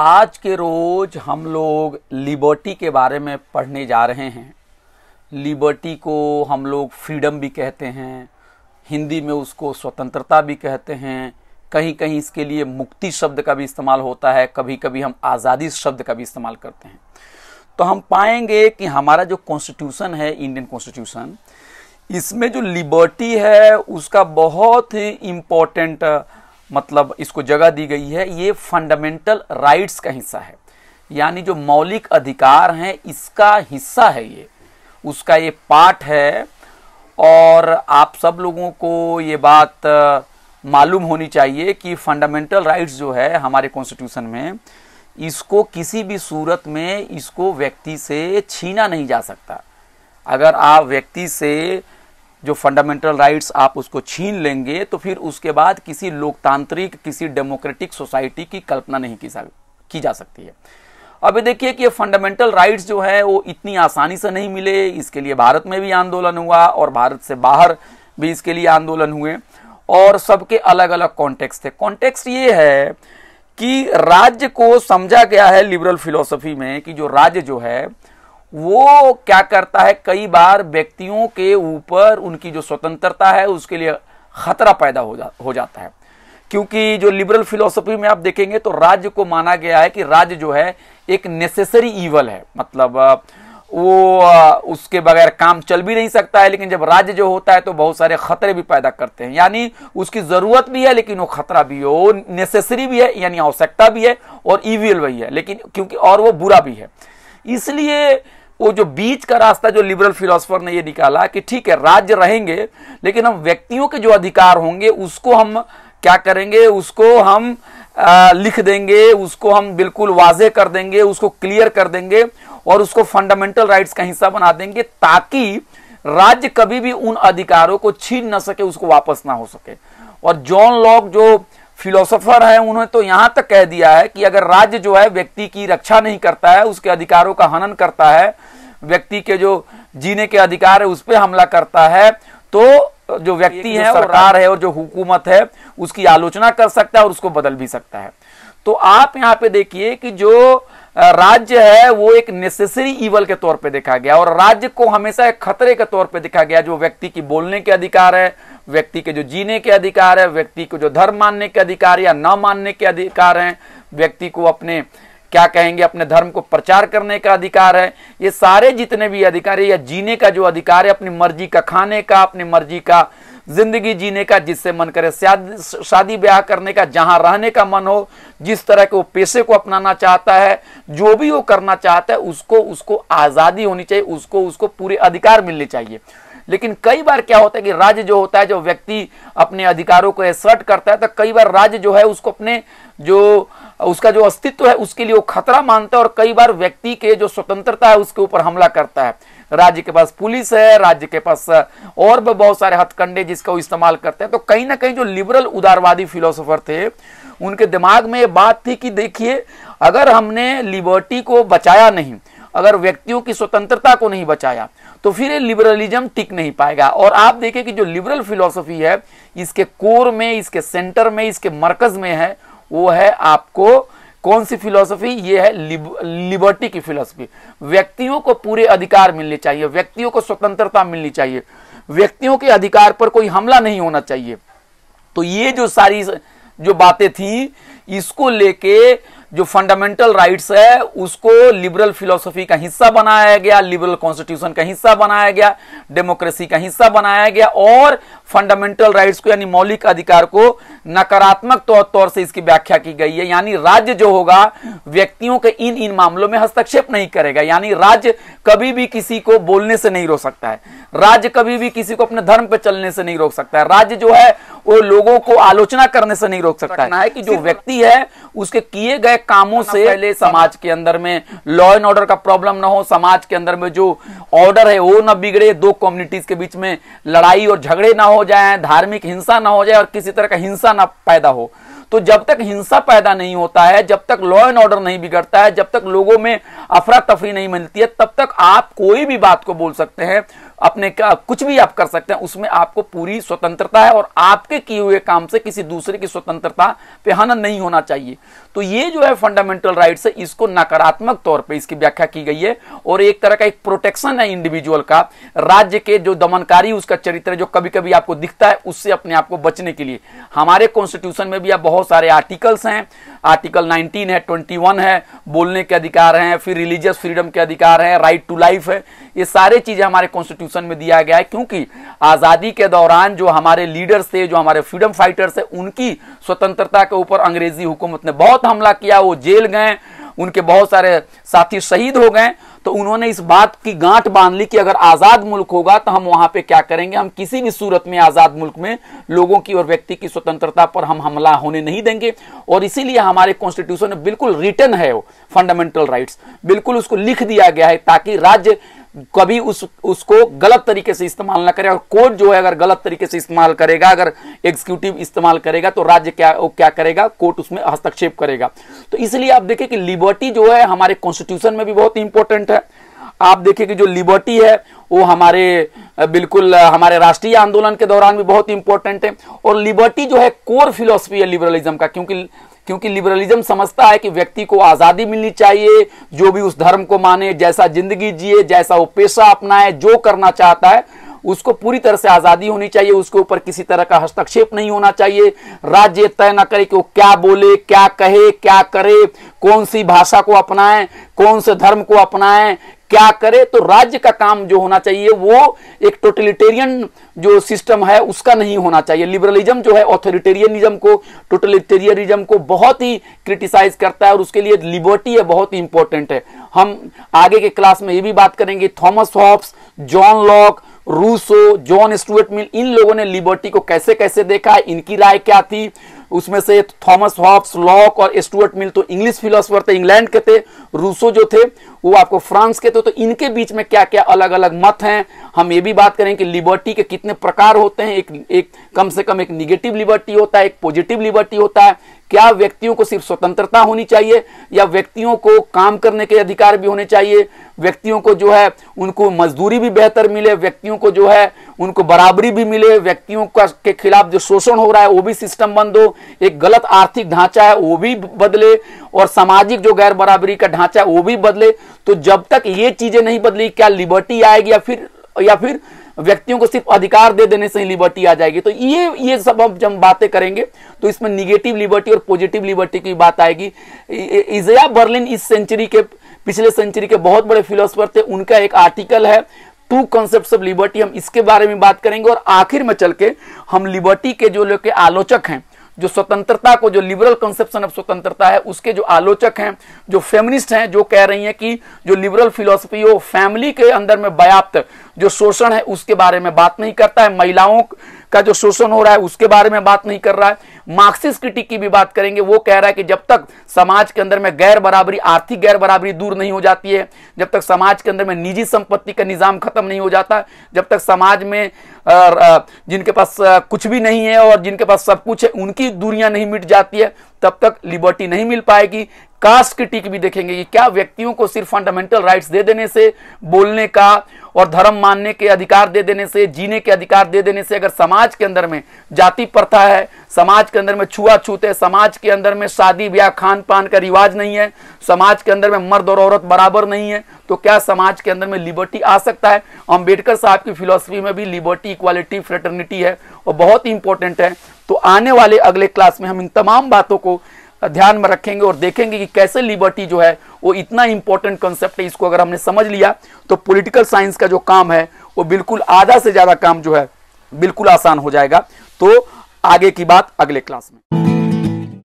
आज के रोज हम लोग लिबर्टी के बारे में पढ़ने जा रहे हैं लिबर्टी को हम लोग फ्रीडम भी कहते हैं हिंदी में उसको स्वतंत्रता भी कहते हैं कहीं कहीं इसके लिए मुक्ति शब्द का भी इस्तेमाल होता है कभी कभी हम आज़ादी शब्द का भी इस्तेमाल करते हैं तो हम पाएंगे कि हमारा जो कॉन्स्टिट्यूशन है इंडियन कॉन्स्टिट्यूशन इसमें जो लिबर्टी है उसका बहुत ही इम्पोर्टेंट मतलब इसको जगह दी गई है ये फंडामेंटल राइट्स का हिस्सा है यानी जो मौलिक अधिकार हैं इसका हिस्सा है ये उसका ये पार्ट है और आप सब लोगों को ये बात मालूम होनी चाहिए कि फंडामेंटल राइट्स जो है हमारे कॉन्स्टिट्यूशन में इसको किसी भी सूरत में इसको व्यक्ति से छीना नहीं जा सकता अगर आप व्यक्ति से जो फंडामेंटल राइट्स आप उसको छीन लेंगे तो फिर उसके बाद किसी लोकतांत्रिक किसी डेमोक्रेटिक सोसाइटी की कल्पना नहीं की, की जा सकती है अब देखिए कि ये फंडामेंटल राइट्स जो है वो इतनी आसानी से नहीं मिले इसके लिए भारत में भी आंदोलन हुआ और भारत से बाहर भी इसके लिए आंदोलन हुए और सबके अलग अलग कॉन्टेक्स्ट थे कॉन्टेक्स्ट ये है कि राज्य को समझा गया है लिबरल फिलोसफी में कि जो राज्य जो है वो क्या करता है कई बार व्यक्तियों के ऊपर उनकी जो स्वतंत्रता है उसके लिए खतरा पैदा हो जा हो जाता है क्योंकि जो लिबरल फिलोसफी में आप देखेंगे तो राज्य को माना गया है कि राज्य जो है एक नेसेसरी ईवल है मतलब वो उसके बगैर काम चल भी नहीं सकता है लेकिन जब राज्य जो होता है तो बहुत सारे खतरे भी पैदा करते हैं यानी उसकी ज़रूरत भी है लेकिन वो खतरा भी है वो नेसेसरी भी है यानी आवश्यकता भी है और ईवीएल भी है लेकिन क्योंकि और वो बुरा भी है इसलिए वो जो बीच का रास्ता जो लिबरल फिलोसफर ने ये निकाला कि ठीक है राज्य रहेंगे लेकिन हम व्यक्तियों के जो अधिकार होंगे उसको हम क्या करेंगे उसको हम आ, लिख देंगे उसको हम बिल्कुल वाजे कर देंगे उसको क्लियर कर देंगे और उसको फंडामेंटल राइट्स का हिस्सा बना देंगे ताकि राज्य कभी भी उन अधिकारों को छीन न सके उसको वापस ना हो सके और जॉन लॉक जो फिलोसोफर है उन्होंने तो यहां तक कह दिया है कि अगर राज्य जो है व्यक्ति की रक्षा नहीं करता है उसके अधिकारों का हनन करता है व्यक्ति के जो जीने के अधिकार है उस पर हमला करता है तो जो व्यक्ति है सरकार है और जो हुकूमत है उसकी आलोचना कर सकता है और उसको बदल भी सकता है तो आप यहाँ पे देखिए कि जो राज्य है वो एक नेसेसरी इवल के तौर पे देखा गया और राज्य को हमेशा एक खतरे के तौर पे देखा गया जो व्यक्ति की बोलने के अधिकार है व्यक्ति के जो जीने के अधिकार है व्यक्ति को जो धर्म मानने के अधिकार या न मानने के अधिकार है व्यक्ति को अपने क्या कहेंगे अपने धर्म को प्रचार करने का अधिकार है ये सारे जितने भी अधिकार है या जीने का जो अधिकार है अपनी मर्जी का खाने का अपनी मर्जी का जिंदगी जीने का जिससे मन करे शादी ब्याह करने का जहां रहने का मन हो जिस तरह के वो पेशे को अपनाना चाहता है जो भी वो करना चाहता है उसको उसको आज़ादी होनी चाहिए उसको उसको पूरे अधिकार मिलने चाहिए लेकिन कई बार क्या होता है कि राज्य जो होता है जो व्यक्ति अपने अधिकारों को एसर्ट करता है तो कई बार राज्य जो है उसको अपने जो उसका जो अस्तित्व है उसके लिए वो खतरा मानता है और कई बार व्यक्ति के जो स्वतंत्रता है उसके ऊपर हमला करता है राज्य के पास पुलिस है राज्य के पास और भी बहुत सारे हथकंडे जिसका वो इस्तेमाल करते हैं तो कहीं ना कहीं जो लिबरल उदारवादी फिलोसोफर थे उनके दिमाग में ये बात थी कि देखिए अगर हमने लिबर्टी को बचाया नहीं अगर व्यक्तियों की स्वतंत्रता को नहीं बचाया तो फिर ये लिबरलिज्म टिक नहीं पाएगा और आप देखें कि जो लिबरल फिलोसफी है इसके कोर में इसके सेंटर में इसके मरकज में है वो है आपको कौन सी फिलोसफी ये है लिब, लिबर्टी की फिलोसफी व्यक्तियों को पूरे अधिकार मिलने चाहिए व्यक्तियों को स्वतंत्रता मिलनी चाहिए व्यक्तियों के अधिकार पर कोई हमला नहीं होना चाहिए तो ये जो सारी जो बातें थी इसको लेके जो फंडामेंटल राइट्स है उसको लिबरल फिलोसफी का हिस्सा बनाया गया लिबरल कॉन्स्टिट्यूशन का हिस्सा बनाया गया डेमोक्रेसी का हिस्सा बनाया गया और फंडामेंटल राइट्स को यानी मौलिक अधिकार को नकारात्मक तौर तौर से इसकी व्याख्या की गई है यानी राज्य जो होगा व्यक्तियों के इन इन मामलों में हस्तक्षेप नहीं करेगा यानी राज्य कभी भी किसी को बोलने से नहीं रोक सकता है राज्य कभी भी किसी को अपने धर्म पर चलने से नहीं रोक सकता है राज्य जो है वो लोगों को आलोचना करने से नहीं रोक सकता है कि जो व्यक्ति है उसके किए गए कामों से पहले समाज के अंदर में लॉ एंड ऑर्डर का प्रॉब्लम ना हो समाज के अंदर में जो ऑर्डर है वो ना बिगड़े दो कम्युनिटीज के बीच में लड़ाई और झगड़े ना हो जाए धार्मिक हिंसा ना हो जाए और किसी तरह का हिंसा ना पैदा हो तो जब तक हिंसा पैदा नहीं होता है जब तक लॉ एंड ऑर्डर नहीं बिगड़ता है जब तक लोगों में अफरा तफरी नहीं मिलती है तब तक आप कोई भी बात को बोल सकते हैं अपने का कुछ भी आप कर सकते हैं उसमें आपको पूरी स्वतंत्रता है और आपके किए हुए काम से किसी दूसरे की स्वतंत्रता पे हनन नहीं होना चाहिए तो ये जो है फंडामेंटल राइट्स है इसको नकारात्मक तौर पे इसकी व्याख्या की गई है और एक तरह का एक प्रोटेक्शन है इंडिविजुअल का राज्य के जो दमनकारी उसका चरित्र जो कभी कभी आपको दिखता है उससे अपने आप को बचने के लिए हमारे कॉन्स्टिट्यूशन में भी आप बहुत सारे आर्टिकल्स हैं आर्टिकल 19 है 21 है बोलने के अधिकार हैं फिर रिलीजियस फ्रीडम के अधिकार हैं राइट टू लाइफ है ये सारे चीज़ें हमारे कॉन्स्टिट्यूशन में दिया गया है क्योंकि आज़ादी के दौरान जो हमारे लीडर्स थे जो हमारे फ्रीडम फाइटर्स है उनकी स्वतंत्रता के ऊपर अंग्रेजी हुकूमत ने बहुत हमला किया वो जेल गए उनके बहुत सारे साथी शहीद हो गए तो उन्होंने इस बात की गांठ बांध ली कि अगर आज़ाद मुल्क होगा तो हम वहां पे क्या करेंगे हम किसी भी सूरत में आज़ाद मुल्क में लोगों की और व्यक्ति की स्वतंत्रता पर हम हमला होने नहीं देंगे और इसीलिए हमारे कॉन्स्टिट्यूशन में बिल्कुल रिटर्न है वो फंडामेंटल राइट्स बिल्कुल उसको लिख दिया गया है ताकि राज्य कभी उस उसको गलत तरीके से इस्तेमाल ना करे और कोर्ट जो है अगर गलत तरीके से इस्तेमाल करेगा अगर एग्जीक्यूटिव इस्तेमाल करेगा तो राज्य क्या क्या करेगा कोर्ट उसमें हस्तक्षेप करेगा तो इसलिए आप देखें कि लिबर्टी जो है हमारे कॉन्स्टिट्यूशन में भी बहुत इंपॉर्टेंट है आप देखिए कि जो लिबर्टी है वो हमारे बिल्कुल हमारे राष्ट्रीय आंदोलन के दौरान भी बहुत इंपॉर्टेंट है और लिबर्टी जो है कोर फिलोसफी है लिबरलिज्म का क्योंकि क्योंकि लिबरलिज्म समझता है कि व्यक्ति को आज़ादी मिलनी चाहिए जो भी उस धर्म को माने जैसा जिंदगी जिए जैसा वो पेशा अपनाए जो करना चाहता है उसको पूरी तरह से आज़ादी होनी चाहिए उसके ऊपर किसी तरह का हस्तक्षेप नहीं होना चाहिए राज्य तय ना करे कि वो क्या बोले क्या कहे क्या करे कौन सी भाषा को अपनाएं कौन से धर्म को अपनाएं क्या करे तो राज्य का काम जो होना चाहिए वो एक टोटलिटेरियन जो सिस्टम है उसका नहीं होना चाहिए लिबरलिज्म जो है ऑथोरिटेरियनिज्म को टोटलिटेरियनिज्म को बहुत ही क्रिटिसाइज करता है और उसके लिए लिबर्टी है बहुत ही इंपॉर्टेंट है हम आगे के क्लास में ये भी बात करेंगे Thomas Hobbes John Locke Rousseau John Stuart Mill इन लोगों ने लिबर्टी को कैसे कैसे देखा इनकी राय क्या थी उसमें से थॉमस हॉब्स लॉक और स्टुअर्ट मिल तो इंग्लिश फिलोसफर थे इंग्लैंड के थे रूसो जो थे वो आपको फ्रांस के थे तो इनके बीच में क्या क्या अलग अलग मत हैं हम ये भी बात करें कि लिबर्टी के कितने प्रकार होते हैं एक एक कम से कम एक निगेटिव लिबर्टी होता है एक पॉजिटिव लिबर्टी होता है क्या व्यक्तियों को सिर्फ स्वतंत्रता होनी चाहिए या व्यक्तियों को काम करने के अधिकार भी होने चाहिए व्यक्तियों को जो है उनको मजदूरी भी बेहतर मिले व्यक्तियों को जो है उनको बराबरी भी मिले व्यक्तियों का के खिलाफ जो शोषण हो रहा है वो भी सिस्टम बंद हो एक गलत आर्थिक ढांचा है वो भी बदले और सामाजिक जो गैर बराबरी का ढांचा है वो भी बदले तो जब तक ये चीजें नहीं बदली क्या लिबर्टी आएगी या फिर या फिर व्यक्तियों को सिर्फ अधिकार दे देने से ही लिबर्टी आ जाएगी तो ये ये सब हम जब बातें करेंगे तो इसमें निगेटिव लिबर्टी और पॉजिटिव लिबर्टी की बात आएगी इजया बर्लिन इस सेंचुरी के पिछले सेंचुरी के बहुत बड़े फिलोसफर थे उनका एक आर्टिकल है टू कॉन्सेप्ट ऑफ लिबर्टी हम इसके बारे में बात करेंगे और आखिर में चल के हम लिबर्टी के जो लोग के आलोचक हैं जो स्वतंत्रता को जो लिबरल कंसेप्शन ऑफ स्वतंत्रता है उसके जो आलोचक हैं जो फेमिनिस्ट हैं जो कह रही हैं कि जो लिबरल फिलोसफी हो फैमिली के अंदर में व्याप्त जो शोषण है उसके बारे में बात नहीं करता है महिलाओं का जो शोषण हो रहा है उसके बारे में बात नहीं कर रहा है मार्क्सिस्ट क्रिटिक की भी बात करेंगे वो कह रहा है कि जब तक समाज के अंदर में गैर बराबरी आर्थिक गैर बराबरी दूर नहीं हो जाती है जब तक समाज के अंदर में निजी संपत्ति का निजाम खत्म नहीं हो जाता जब तक समाज में जिनके पास कुछ भी नहीं है और जिनके पास सब कुछ है उनकी दूरियां नहीं मिट जाती है तब तक लिबर्टी नहीं मिल पाएगी कास्ट की टिक भी देखेंगे कि क्या व्यक्तियों को सिर्फ फंडामेंटल राइट्स दे देने से बोलने का और धर्म मानने के अधिकार दे देने से जीने के अधिकार दे देने से अगर समाज के अंदर में जाति प्रथा है समाज के अंदर में छुआछूत है समाज के अंदर में शादी ब्याह खान पान का रिवाज नहीं है समाज के अंदर में मर्द और औरत बराबर नहीं है तो क्या समाज के अंदर में लिबर्टी आ सकता है अम्बेडकर साहब की फिलोसफी में भी लिबर्टी इक्वालिटी फ्रेटर्निटी है और बहुत ही इंपॉर्टेंट है तो आने वाले अगले क्लास में हम इन तमाम बातों को ध्यान में रखेंगे और देखेंगे कि कैसे लिबर्टी जो है वो इतना इंपॉर्टेंट कंसेप्ट है इसको अगर हमने समझ लिया तो पॉलिटिकल साइंस का जो काम है वो बिल्कुल आधा से ज़्यादा काम जो है बिल्कुल आसान हो जाएगा तो आगे की बात अगले क्लास में